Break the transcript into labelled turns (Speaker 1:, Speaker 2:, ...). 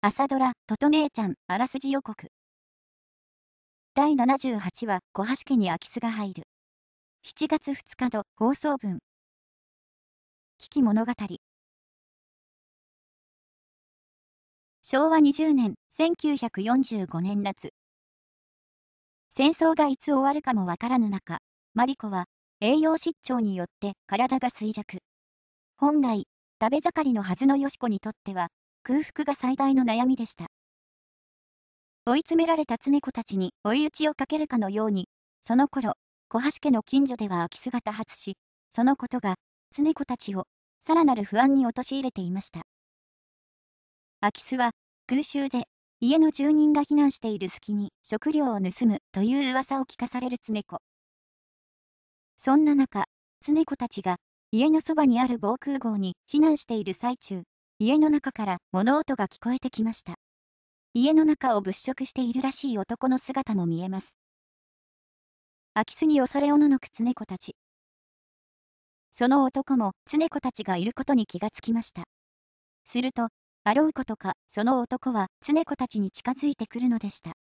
Speaker 1: 朝ドラ、トト姉ちゃん、あらすじ予告。第78話、小橋家に空き巣が入る。7月2日度、放送分。危機物語。昭和20年、1945年夏。戦争がいつ終わるかもわからぬ中、マリコは、栄養失調によって体が衰弱。本来、食べ盛りのはずのよしこにとっては、空腹が最大の悩みでした。追い詰められた常子たちに追い打ちをかけるかのように、その頃、小橋家の近所では空き巣が多発し、そのことが常子たちをさらなる不安に陥れていました。空き巣は空襲で家の住人が避難している隙に食料を盗むという噂を聞かされる常子。そんな中、常子たちが家のそばにある防空壕に避難している最中、家の中から物音が聞こえてきました。家の中を物色しているらしい男の姿も見えます。空き巣に恐れおののく常子たち。その男も常子たちがいることに気がつきました。すると、あろうことか、その男は常子たちに近づいてくるのでした。